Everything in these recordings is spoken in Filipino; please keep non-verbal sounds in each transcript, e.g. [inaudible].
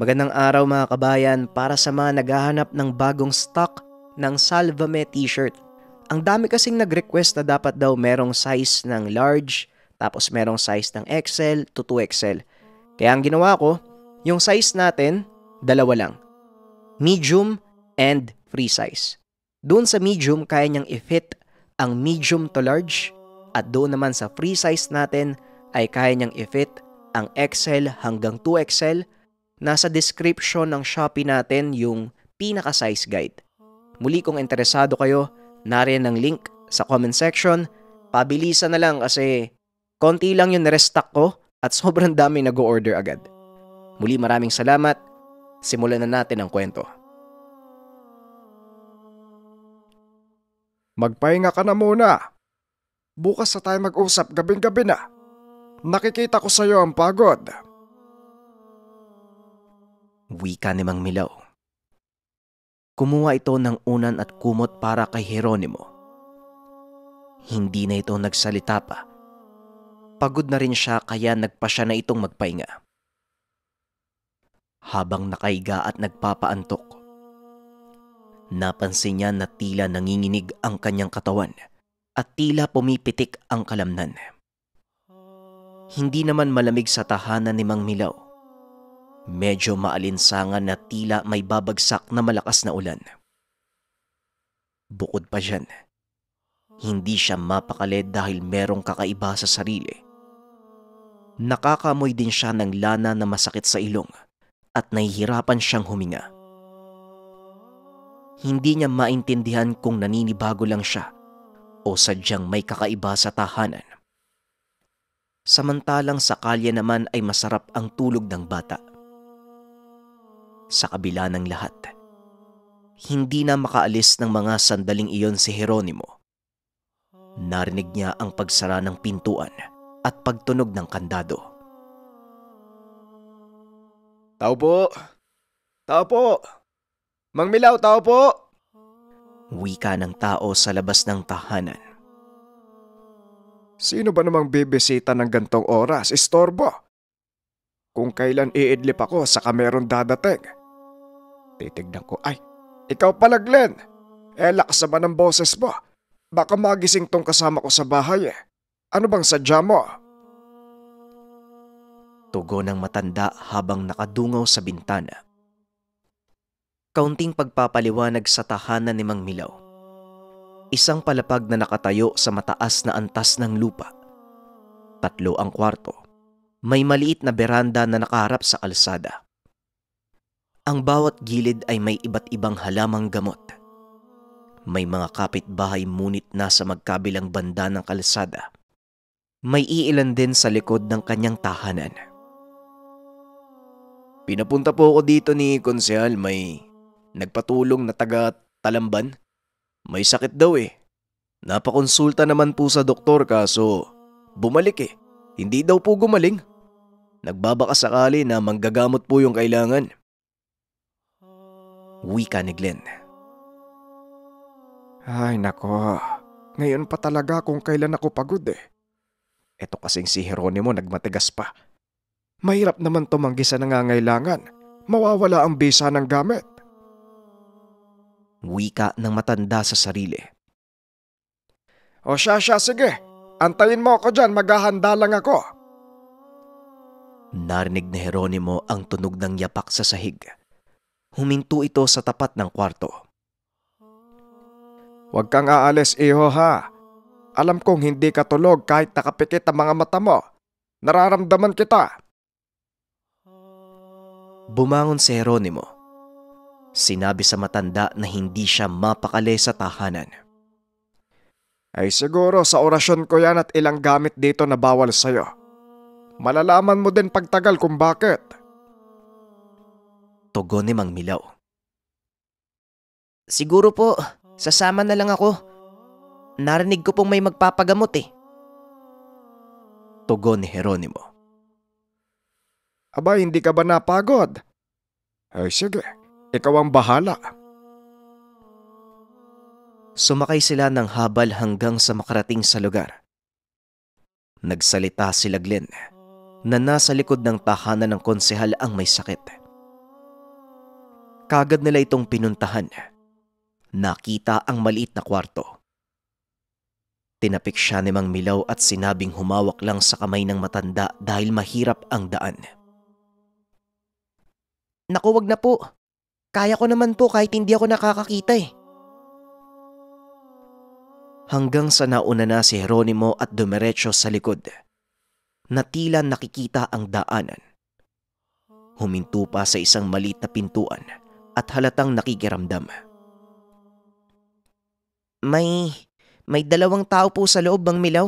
Magandang araw mga kabayan para sa mga naghahanap ng bagong stock ng Salvame t-shirt. Ang dami kasing nag-request na dapat daw merong size ng large, tapos merong size ng XL to 2XL. Kaya ang ginawa ko, yung size natin, dalawa lang. Medium and free size. Doon sa medium, kaya niyang i-fit ang medium to large at doon naman sa free size natin ay kaya niyang i-fit ang XL hanggang 2XL Nasa description ng Shopee natin yung pinaka-size guide. Muli kung interesado kayo, narin ang link sa comment section. Pabilisan na lang kasi konti lang yung restock ko at [laughs] sobrang dami nag-order agad. Muli maraming salamat. Simulan na natin ang kwento. Magpahinga ka na muna. Bukas na tayo mag-usap gabing-gabi na. Nakikita ko sa iyo ang pagod wika ni Mang Milaw. Kumuha ito ng unan at kumot para kay Jeronimo. Hindi na ito nagsalita pa. Pagod na rin siya kaya nagpa siya na itong magpahinga. Habang nakaiga at nagpapaantok, napansin niya na tila nanginginig ang kanyang katawan at tila pumipitik ang kalamnan. Hindi naman malamig sa tahanan ni Mang Milaw Medyo maalinsangan na tila may babagsak na malakas na ulan. Bukod pa dyan, hindi siya mapakali dahil merong kakaiba sa sarili. Nakakamoy din siya ng lana na masakit sa ilong at nahihirapan siyang huminga. Hindi niya maintindihan kung naninibago lang siya o sadyang may kakaiba sa tahanan. Samantalang sa kalye naman ay masarap ang tulog ng bata sa kabila ng lahat. Hindi na makaalis ng mga sandaling iyon si Jeronimo. Narinig niya ang pagsara ng pintuan at pagtunog ng kandado. Tao po! Tao po! Mang Milaw, tao po! Wika ng tao sa labas ng tahanan. Sino ba namang bibisita ng gantong oras? Istorbo! Kung kailan iidlip ako, sa kameron dadating. Titignan ko, ay, ikaw pala Glenn. Eh, lakas naman ng boses mo. Baka magising tong kasama ko sa bahay eh. Ano bang sadya mo? Tugo ng matanda habang nakadungaw sa bintana. Kaunting pagpapaliwanag sa tahanan ni Mang Milaw. Isang palapag na nakatayo sa mataas na antas ng lupa. Tatlo ang kwarto. May maliit na beranda na nakaharap sa kalsada. Ang bawat gilid ay may iba't ibang halamang gamot. May mga kapitbahay munit na sa magkabilang banda ng kalsada. May iilan din sa likod ng kanyang tahanan. Pinapunta po ako dito ni Konsehal may nagpatulong na taga Talamban. May sakit daw eh. Napakonsulta naman po sa doktor kaso bumalik eh. Hindi daw po gumaling. Nagbabakasakali na manggagamot po yung kailangan. Wika ni Glenn. Ay nako, ngayon pa talaga kung kailan ako pagod eh. Ito kasing si Heronimo nagmatigas pa. Mahirap naman tumanggi sa nangangailangan. Mawawala ang bisa ng gamit. Wika ng matanda sa sarili. O siya siya, sige. Antayin mo ako dyan, maghahanda lang ako. Narinig ni Heronimo ang tunog ng yapak sa sahig huminto ito sa tapat ng kwarto. Huwag kang aalis, iho ha. Alam kong hindi ka tulog kahit nakapikit ang mga mata mo. Nararamdaman kita. Bumangon si Heronimo. Sinabi sa matanda na hindi siya mapakali sa tahanan. Ay siguro sa orasyon ko yan at ilang gamit dito na bawal sa'yo. Malalaman mo din pagtagal kung bakit. Tugon ni Mang Milaw. Siguro po, sasama na lang ako. Narinig ko pong may magpapagamot eh. Tugon ni Heronimo. Aba, hindi ka ba napagod? Ay eh, sige, ikaw ang bahala. Sumakay sila ng habal hanggang sa makarating sa lugar. Nagsalita si Glenn na nasa likod ng tahanan ng konsehal ang may sakit. Kagad nila itong pinuntahan. Nakita ang maliit na kwarto. Tinapik siya ni Mang Milaw at sinabing humawak lang sa kamay ng matanda dahil mahirap ang daan. Naku, wag na po. Kaya ko naman po kahit hindi ako nakakakita eh. Hanggang sa nauna na si Jeronimo at dumiretso sa likod natila nakikita ang daanan. Huminto pa sa isang maliit na pintuan at halatang nakikiramdam. May... may dalawang tao po sa loob, Mang Milaw.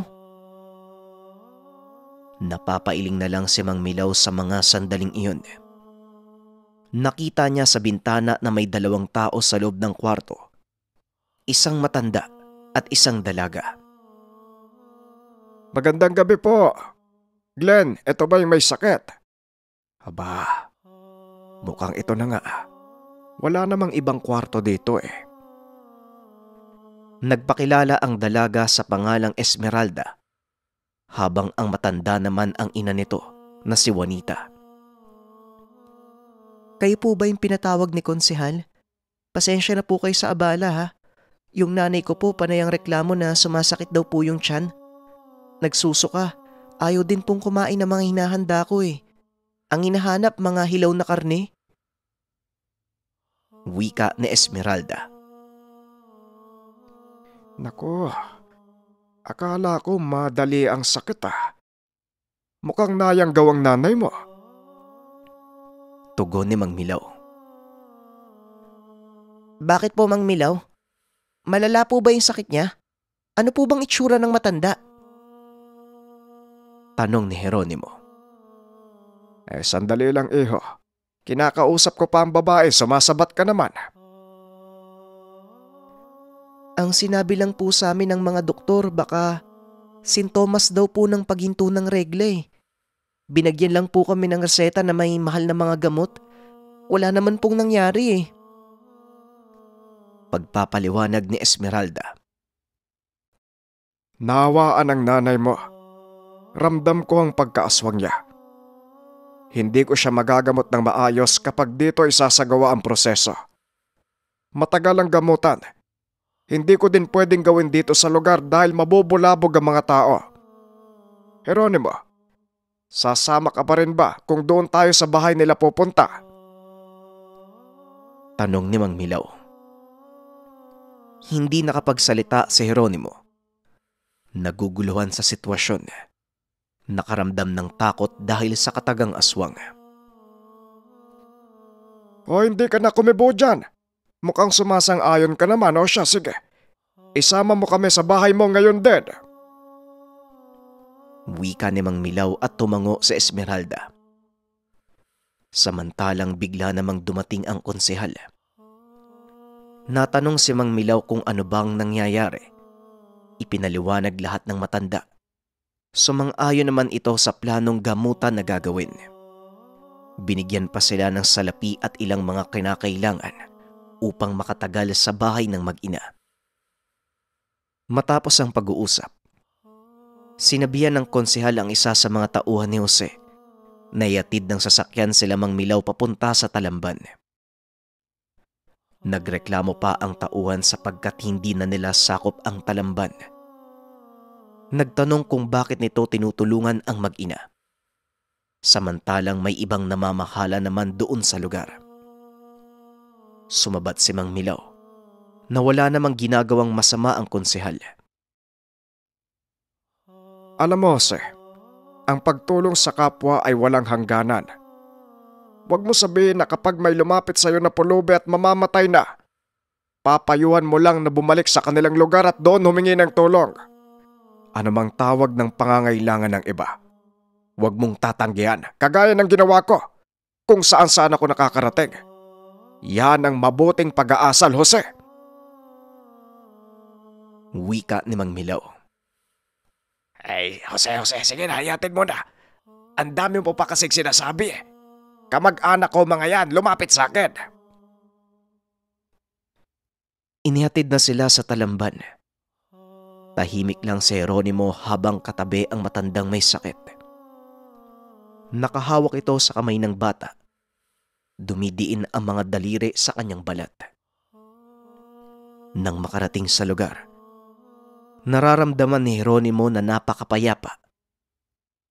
Napapailing na lang si Mang Milaw sa mga sandaling iyon. Nakita niya sa bintana na may dalawang tao sa loob ng kwarto. Isang matanda at isang dalaga. Magandang gabi po. Glenn, ito ba yung may sakit? Aba, mukhang ito na nga. Wala namang ibang kwarto dito eh. Nagpakilala ang dalaga sa pangalang Esmeralda habang ang matanda naman ang ina nito na si Juanita. Kayo po ba yung pinatawag ni Konsehal? Pasensya na po kayo sa abala ha. Yung nanay ko po panayang reklamo na sumasakit daw po yung tiyan. Nagsusuka. Ayaw din pong kumain ng mga hinahanda ko eh. Ang hinahanap mga hilaw na karne. Wika ni Esmeralda. Nako, akala ko madali ang sakit ah. Mukhang nayang gawang nanay mo. Tugon ni Mang Milaw. Bakit po Mang Milaw? Malala po ba yung sakit niya? Ano po bang itsura ng matanda? Tanong ni Heronimo. Eh sandali lang iho. Kinakausap ko pa ang babae, sumasabat ka naman. Ang sinabi lang po sa amin ng mga doktor baka sintomas daw po ng paghinto ng regle. Binagyan lang po kami ng reseta na may mahal na mga gamot. Wala naman pong nangyari eh. Pagpapaliwanag ni Esmeralda. Nawaan ang nanay mo. Ramdam ko ang pagkaaswang niya. Hindi ko siya magagamot ng maayos kapag dito isasagawa ang proseso. Matagal ang gamutan. Hindi ko din pwedeng gawin dito sa lugar dahil mabubulabog ang mga tao. Heronimo, sasama ka pa rin ba kung doon tayo sa bahay nila pupunta? Tanong ni Mang Milaw. Hindi nakapagsalita si Heronimo. Naguguluhan sa sitwasyon Nakaramdam ng takot dahil sa katagang aswang. O hindi ka na kumibo dyan. Mukhang sumasang-ayon ka naman o siya, sige. Isama mo kami sa bahay mo ngayon din. Wika ni Mang Milaw at tumango sa Esmeralda. Samantalang bigla namang dumating ang konsehal. Natanong si Mang Milaw kung ano bang nangyayari. Ipinaliwanag lahat ng matanda. Sumang-ayon naman ito sa planong gamutan na gagawin. Binigyan pa sila ng salapi at ilang mga kinakailangan upang makatagal sa bahay ng mag-ina. Matapos ang pag-uusap, sinabihan ng konsehal ang isa sa mga tauhan ni Jose na Nayatid ng sasakyan sila Mang Milaw papunta sa Talamban. Nagreklamo pa ang tauhan sapagkat hindi na nila sakop ang Talamban nagtanong kung bakit nito tinutulungan ang mag-ina. Samantalang may ibang namamahala naman doon sa lugar. Sumabat si Mang Milaw na wala namang ginagawang masama ang konsehal. Alam mo, sir, ang pagtulong sa kapwa ay walang hangganan. Huwag mo sabihin na kapag may lumapit sa iyo na pulubi at mamamatay na, papayuhan mo lang na bumalik sa kanilang lugar at doon humingi ng tulong anumang tawag ng pangangailangan ng iba. Huwag mong tatanggihan, kagaya ng ginawa ko, kung saan saan ako nakakarating. Yan ang mabuting pag-aasal, Jose. Wika ni Mang Milaw. Ay, Jose, Jose, sige na, hayatin mo na. Ang dami mo pa kasing sinasabi eh. Kamag-anak ko mga yan, lumapit sa akin. Inihatid na sila sa talamban Tahimik lang si Jeronimo habang katabi ang matandang may sakit. Nakahawak ito sa kamay ng bata. Dumidiin ang mga daliri sa kanyang balat. Nang makarating sa lugar, nararamdaman ni Jeronimo na napakapayapa.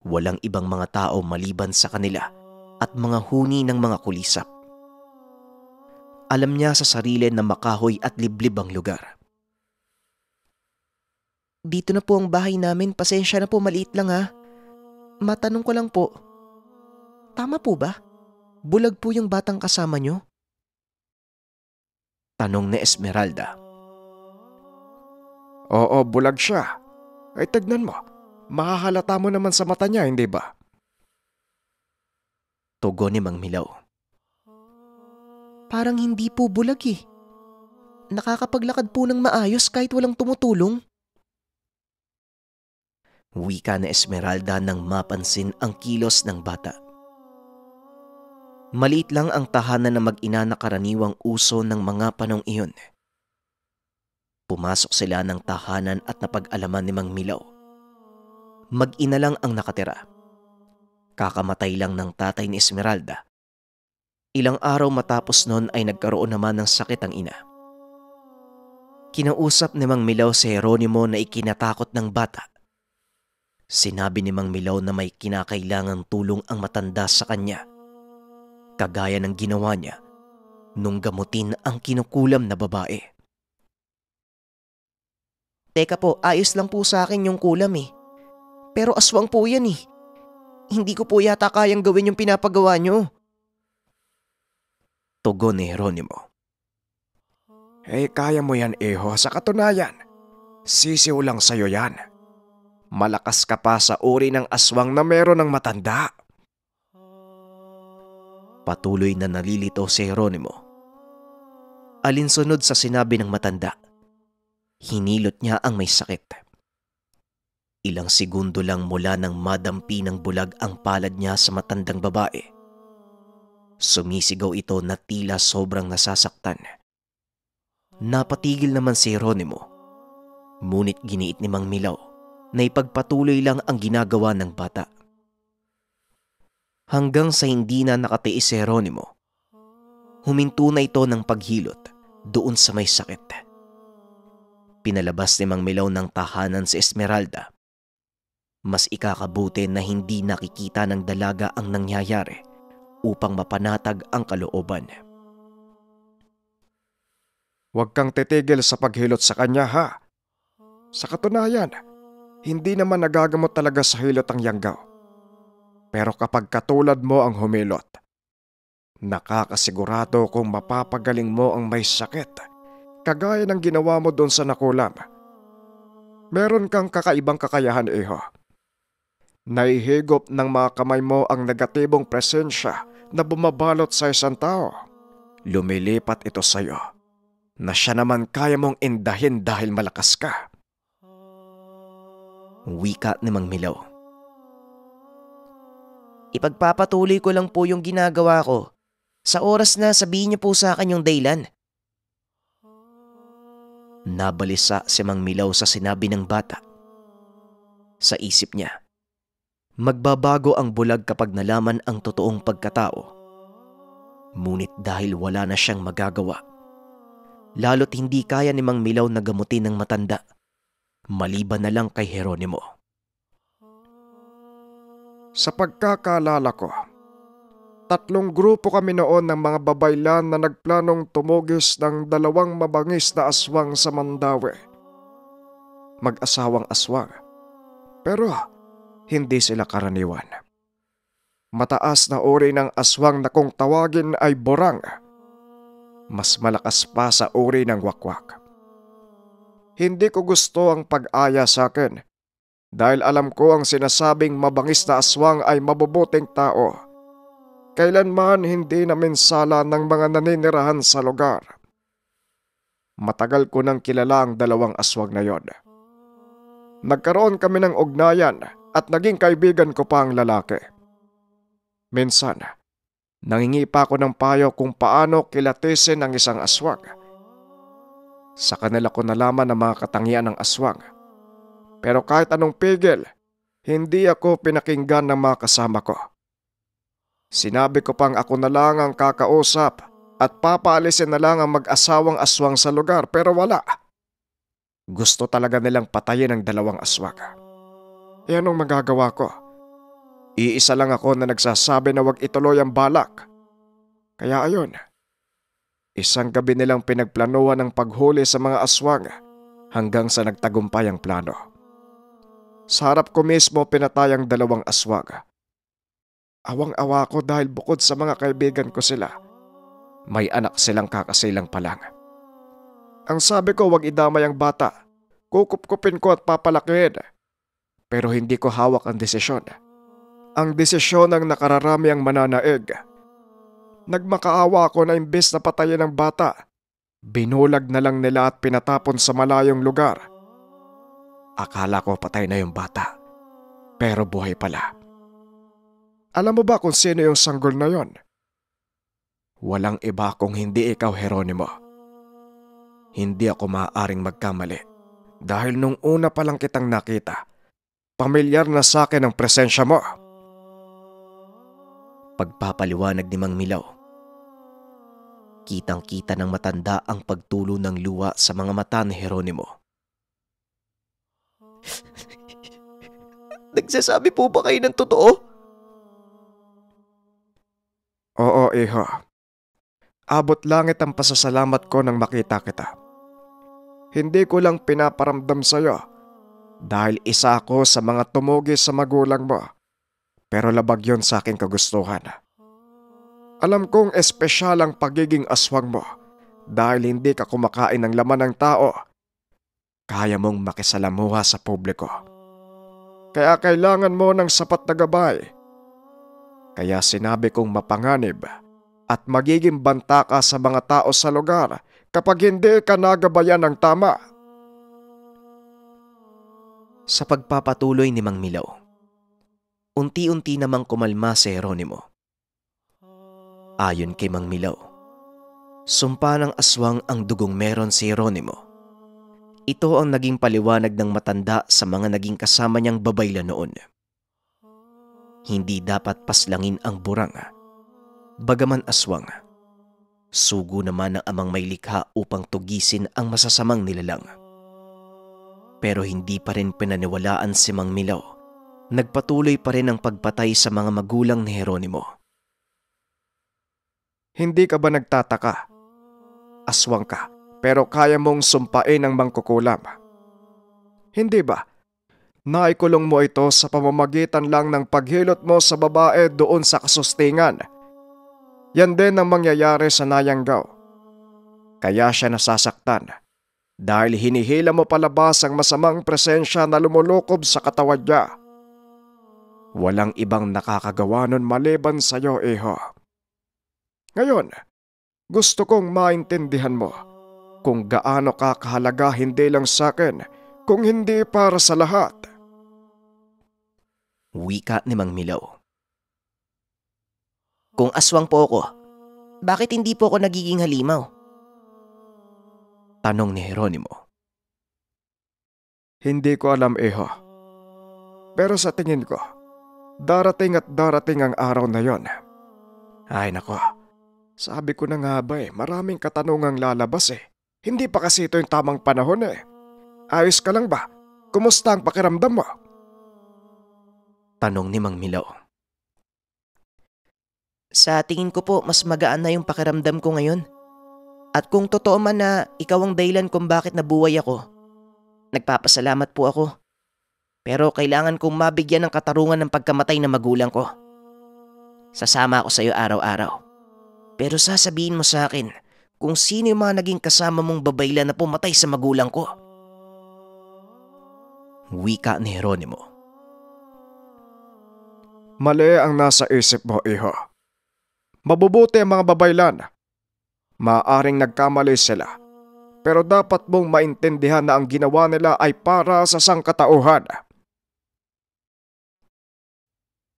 Walang ibang mga tao maliban sa kanila at mga huni ng mga kulisap. Alam niya sa sarili na makahoy at liblib ang lugar dito na po ang bahay namin, pasensya na po, maliit lang ha. Matanong ko lang po, tama po ba? Bulag po yung batang kasama nyo? Tanong ni Esmeralda. Oo, bulag siya. Ay tagnan mo, makahalata mo naman sa mata niya, hindi ba? Tugo ni Mang Milaw. Parang hindi po bulag eh. Nakakapaglakad po ng maayos kahit walang tumutulong. Wika ni Esmeralda nang mapansin ang kilos ng bata. Maliit lang ang tahanan na mag-ina na karaniwang uso ng mga panong iyon. Pumasok sila ng tahanan at napag-alaman ni Mang Milaw. Mag-ina lang ang nakatira. Kakamatay lang ng tatay ni Esmeralda. Ilang araw matapos noon ay nagkaroon naman ng sakit ang ina. Kinausap ni Mang Milaw si Heronimo na ikinatakot ng bata Sinabi ni Mang Milaw na may kinakailangang tulong ang matanda sa kanya. Kagaya ng ginawa niya nung gamutin ang kinukulam na babae. Teka po, ayos lang po sa akin yung kulam eh. Pero aswang po yan eh. Hindi ko po yata kayang gawin yung pinapagawa nyo. Tugon ni Jeronimo. Eh, kaya mo yan, Eho. Sa katunayan, sisiw lang sa'yo yan malakas ka pa sa uri ng aswang na meron ng matanda. Patuloy na nalilito si Jeronimo. Alinsunod sa sinabi ng matanda, hinilot niya ang may sakit. Ilang segundo lang mula nang madampi ng bulag ang palad niya sa matandang babae. Sumisigaw ito na tila sobrang nasasaktan. Napatigil naman si Jeronimo. Ngunit giniit ni Mang Milaw na ipagpatuloy lang ang ginagawa ng bata. Hanggang sa hindi na nakatiis si Jeronimo, huminto na ito ng paghilot doon sa may sakit. Pinalabas ni Mang Milaw ng tahanan si Esmeralda. Mas ikakabuti na hindi nakikita ng dalaga ang nangyayari upang mapanatag ang kalooban. Huwag kang titigil sa paghilot sa kanya ha. Sa katunayan, hindi naman nagagamot talaga sa hilot ang yanggaw. Pero kapag katulad mo ang humilot, nakakasigurado kung mapapagaling mo ang may sakit kagaya ng ginawa mo doon sa nakulam. Meron kang kakaibang kakayahan, iho. Naihigop ng mga kamay mo ang negatibong presensya na bumabalot sa isang tao. Lumilipat ito sa iyo na siya naman kaya mong indahin dahil malakas ka. Wika ni Mang Milaw. Ipagpapatuloy ko lang po yung ginagawa ko. Sa oras na sabihin niyo po sa akin yung daylan. Nabalisa si Mang Milaw sa sinabi ng bata. Sa isip niya, magbabago ang bulag kapag nalaman ang totoong pagkatao. Ngunit dahil wala na siyang magagawa, lalo't hindi kaya ni Mang Milaw na gamutin ng matanda maliban na lang kay Heronimo. Sa pagkakalala ko, tatlong grupo kami noon ng mga babaylan na nagplanong tumugis ng dalawang mabangis na aswang sa Mandawi. Mag-asawang aswang. Pero hindi sila karaniwan. Mataas na uri ng aswang na kung tawagin ay borang. Mas malakas pa sa uri ng wakwak. Hindi ko gusto ang pag-aya sa akin. Dahil alam ko ang sinasabing mabangis na aswang ay mabubuting tao. Kailanman hindi namin sala ng mga naninirahan sa lugar. Matagal ko nang kilala ang dalawang aswang na yon. Nagkaroon kami ng ugnayan at naging kaibigan ko pa ang lalaki. Minsan, nangingi pa ako ng payo kung paano kilatisin ang isang aswang sa kanila ko nalaman ang mga katangian ng aswang. Pero kahit anong pigil, hindi ako pinakinggan ng mga kasama ko. Sinabi ko pang ako na lang ang kakausap at papaalisin na lang ang mag-asawang aswang sa lugar pero wala. Gusto talaga nilang patayin ang dalawang aswang. E anong magagawa ko? Iisa lang ako na nagsasabi na wag ituloy ang balak. Kaya ayon, Isang gabi nilang pinagplanuhan ang paghuli sa mga aswang hanggang sa nagtagumpay ang plano. Sa harap ko mismo pinatay ang dalawang aswang. Awang-awa ko dahil bukod sa mga kaibigan ko sila, may anak silang kakasilang palang. Ang sabi ko wag idamay ang bata, kukupkupin ko at papalakihin. Pero hindi ko hawak ang desisyon. Ang desisyon ang nakararami ang mananaig nagmakaawa ako na imbes na patayin ang bata, binulag na lang nila at pinatapon sa malayong lugar. Akala ko patay na yung bata, pero buhay pala. Alam mo ba kung sino yung sanggol na yon? Walang iba kung hindi ikaw, Heronimo. Hindi ako maaaring magkamali dahil nung una pa lang kitang nakita, pamilyar na sa akin ang presensya mo pagpapaliwanag ni Mang Milaw. Kitang-kita ng matanda ang pagtulo ng luwa sa mga mata ni Heronimo. [laughs] Nagsasabi po ba kayo ng totoo? Oo, iho. Abot langit ang pasasalamat ko nang makita kita. Hindi ko lang pinaparamdam sa'yo dahil isa ako sa mga tumugi sa magulang mo pero labag yon sa aking kagustuhan. Alam kong espesyal ang pagiging aswang mo dahil hindi ka kumakain ng laman ng tao. Kaya mong makisalamuha sa publiko. Kaya kailangan mo ng sapat na gabay. Kaya sinabi kong mapanganib at magiging banta ka sa mga tao sa lugar kapag hindi ka nagabayan ng tama. Sa pagpapatuloy ni Mang Milaw, Unti-unti namang kumalma si Jeronimo. Ayon kay Mang Milaw, sumpa ng aswang ang dugong meron si Jeronimo. Ito ang naging paliwanag ng matanda sa mga naging kasama niyang babayla noon. Hindi dapat paslangin ang burang, bagaman aswang. Sugo naman ng amang may likha upang tugisin ang masasamang nilalang. Pero hindi pa rin pinaniwalaan si Mang Milaw nagpatuloy pa rin ang pagpatay sa mga magulang ni Heronimo. Hindi ka ba nagtataka? Aswang ka, pero kaya mong sumpain ang mangkukulam. Hindi ba? Naikulong mo ito sa pamamagitan lang ng paghilot mo sa babae doon sa kasustingan. Yan din ang mangyayari sa Nayanggaw. Kaya siya nasasaktan dahil hinihila mo palabas ang masamang presensya na lumulukob sa katawan niya. Walang ibang nakakagawa nun maliban sa'yo, iho. Ngayon, gusto kong maintindihan mo kung gaano ka kahalaga hindi lang sa'kin kung hindi para sa lahat. Wika ni Mang Milaw. Kung aswang po ako, bakit hindi po ako nagiging halimaw? Tanong ni Heronimo. Hindi ko alam, Eho. Pero sa tingin ko, Darating at darating ang araw na yon. Ay nako, sabi ko na nga ba eh, maraming katanungang lalabas eh. Hindi pa kasi ito yung tamang panahon eh. Ayos ka lang ba? Kumusta ang pakiramdam mo? Tanong ni Mang Milo. Sa tingin ko po, mas magaan na yung pakiramdam ko ngayon. At kung totoo man na ikaw ang dahilan kung bakit nabuhay ako, nagpapasalamat po ako pero kailangan kong mabigyan ng katarungan ng pagkamatay ng magulang ko. Sasama ako sa iyo araw-araw. Pero sasabihin mo sa akin kung sino yung mga naging kasama mong babaylan na pumatay sa magulang ko. Wika ni Jeronimo. Mali ang nasa isip mo, iho. Mabubuti ang mga babaylan. Maaring nagkamali sila pero dapat mong maintindihan na ang ginawa nila ay para sa sangkatauhan.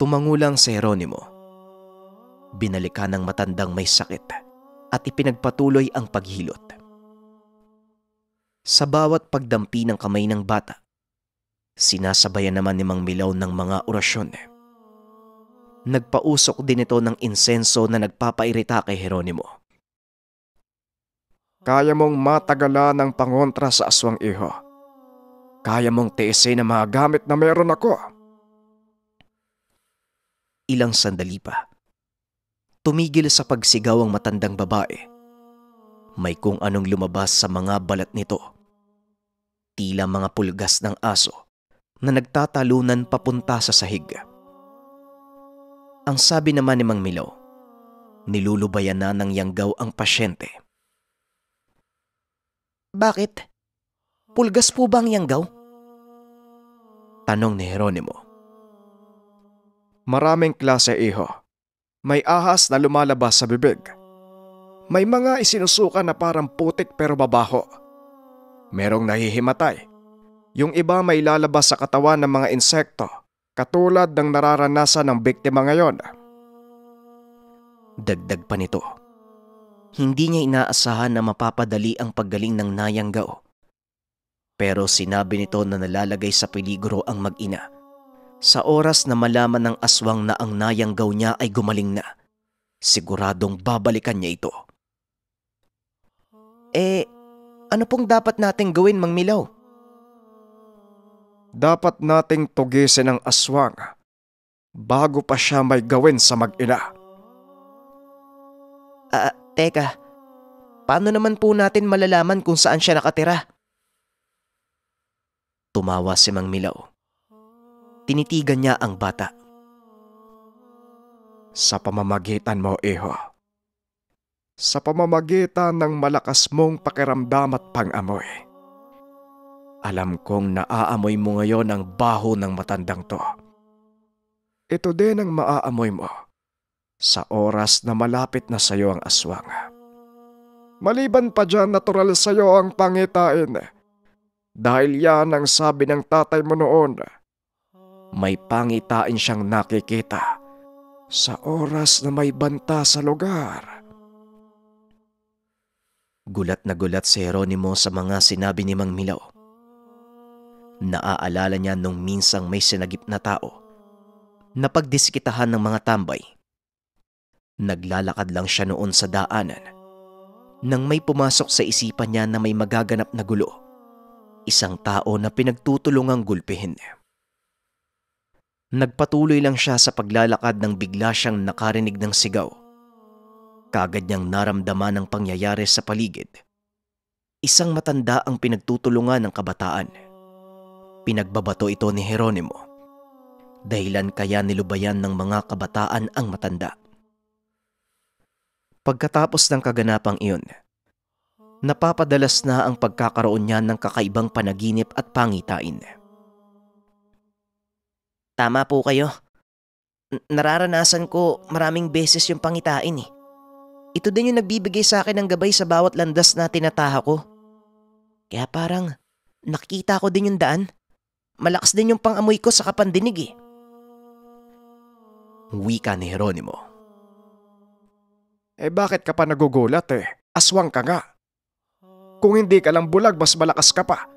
Tumangulang si Jeronimo. Binalikan ng matandang may sakit at ipinagpatuloy ang paghilot. Sa bawat pagdampi ng kamay ng bata, sinasabayan naman ni Mang Milaw ng mga orasyon. Nagpausok din ito ng insenso na nagpapairita kay Jeronimo kaya mong matagala ng pangontra sa aswang iho. Kaya mong tiisin ang mga gamit na meron ako ilang sandali pa. Tumigil sa pagsigaw ang matandang babae. May kung anong lumabas sa mga balat nito. Tila mga pulgas ng aso na nagtatalunan papunta sa sahig. Ang sabi naman ni Mang Milo, nilulubayan na ng yanggaw ang pasyente. Bakit? Pulgas po ba ang yanggaw? Tanong ni Heronimo. Maraming klase iho. May ahas na lumalabas sa bibig. May mga isinusuka na parang putik pero mabaho. Merong nahihimatay. Yung iba may lalabas sa katawan ng mga insekto katulad ng nararanasan ng biktima ngayon. Dagdag pa nito. Hindi niya inaasahan na mapapadali ang paggaling ng Nayanggaw. Pero sinabi nito na nalalagay sa peligro ang mag-ina. Sa oras na malaman ng aswang na ang nayang gaw niya ay gumaling na, siguradong babalikan niya ito. Eh, ano pong dapat nating gawin, Mang Milaw? Dapat nating tugisin ang aswang bago pa siya may gawin sa mag-ina. Ah, uh, teka. Paano naman po natin malalaman kung saan siya nakatira? Tumawa si Mang Milaw. Tinitigan niya ang bata. Sa pamamagitan mo, iho. Sa pamamagitan ng malakas mong pakiramdam at pangamoy. Alam kong naaamoy mo ngayon ang baho ng matandang to. Ito din ang maaamoy mo sa oras na malapit na sa iyo ang aswang. Maliban pa dyan, natural sa iyo ang pangitain. Dahil yan ang sabi ng tatay mo noon may pangitain siyang nakikita sa oras na may banta sa lugar. Gulat na gulat si Jeronimo sa mga sinabi ni Mang Milaw. Naaalala niya nung minsang may sinagip na tao na pagdisikitahan ng mga tambay. Naglalakad lang siya noon sa daanan nang may pumasok sa isipan niya na may magaganap na gulo. Isang tao na pinagtutulungang gulpihin niya. Nagpatuloy lang siya sa paglalakad nang bigla siyang nakarinig ng sigaw. Kagad niyang naramdaman ang pangyayari sa paligid. Isang matanda ang pinagtutulungan ng kabataan. Pinagbabato ito ni Jeronimo. Dahilan kaya nilubayan ng mga kabataan ang matanda. Pagkatapos ng kaganapang iyon, napapadalas na ang pagkakaroon niya ng kakaibang panaginip at pangitain. Tama po kayo. N- nararanasan ko maraming beses yung pangitain eh. Ito din yung nagbibigay sa akin ng gabay sa bawat landas na tinataha ko. Kaya parang nakita ko din yung daan. Malakas din yung pangamoy ko sa kapandinig eh. Wika ni Jeronimo. Eh bakit ka pa nagugulat eh? Aswang ka nga. Kung hindi ka lang bulag, mas malakas ka pa.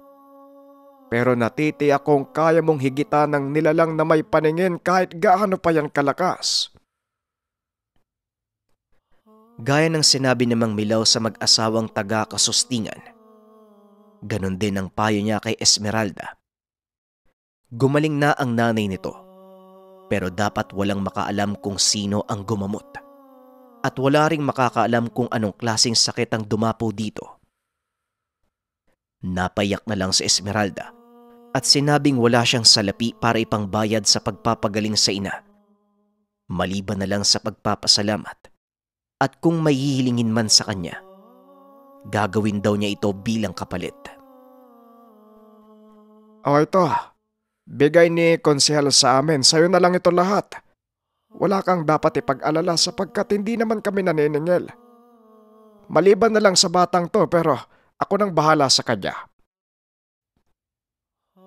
Pero natitiyak kong kaya mong higita ng nilalang na may paningin kahit gaano pa yan kalakas. Gaya ng sinabi ni Mang Milaw sa mag-asawang taga-kasustingan, ganun din ang payo niya kay Esmeralda. Gumaling na ang nanay nito, pero dapat walang makaalam kung sino ang gumamot. At wala ring makakaalam kung anong klasing sakit ang dumapo dito. Napayak na lang si Esmeralda at sinabing wala siyang salapi para ipangbayad sa pagpapagaling sa ina. Maliban na lang sa pagpapasalamat at kung may hihilingin man sa kanya, gagawin daw niya ito bilang kapalit. O oh, ito, bigay ni Konsehal sa amin, sa'yo na lang ito lahat. Wala kang dapat ipag-alala sapagkat hindi naman kami naniningil. Maliban na lang sa batang to pero ako nang bahala sa kanya.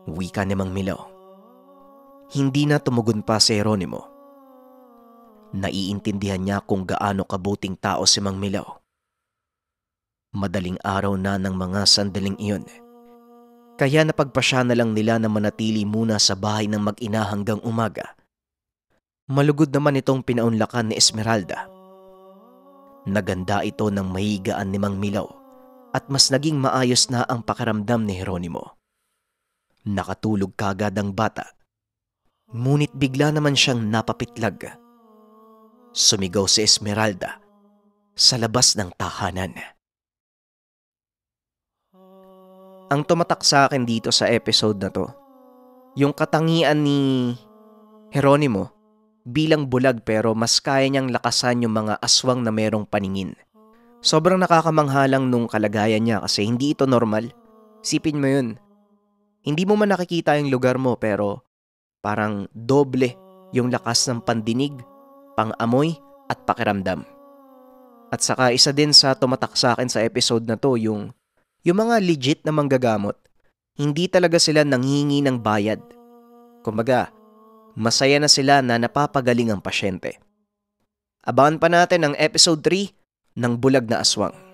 Wika ni Mang Milo. Hindi na tumugon pa si Eronimo. Naiintindihan niya kung gaano kabuting tao si Mang Milo. Madaling araw na ng mga sandaling iyon. Kaya napagpasya na lang nila na manatili muna sa bahay ng mag-ina hanggang umaga. Malugod naman itong pinaunlakan ni Esmeralda. Naganda ito ng mahigaan ni Mang Milaw at mas naging maayos na ang pakaramdam ni Heronimo. Nakatulog kagad ang bata. Ngunit bigla naman siyang napapitlag. Sumigaw si Esmeralda sa labas ng tahanan. Ang tumatak sa akin dito sa episode na to, yung katangian ni Heronimo bilang bulag pero mas kaya niyang lakasan yung mga aswang na merong paningin. Sobrang nakakamanghalang nung kalagayan niya kasi hindi ito normal. Sipin mo yun, hindi mo man nakikita yung lugar mo pero parang doble yung lakas ng pandinig, pangamoy at pakiramdam. At saka isa din sa tumatak sa akin sa episode na to yung yung mga legit na manggagamot, hindi talaga sila nanghingi ng bayad. Kumbaga, masaya na sila na napapagaling ang pasyente. Abangan pa natin ang episode 3 ng Bulag na Aswang.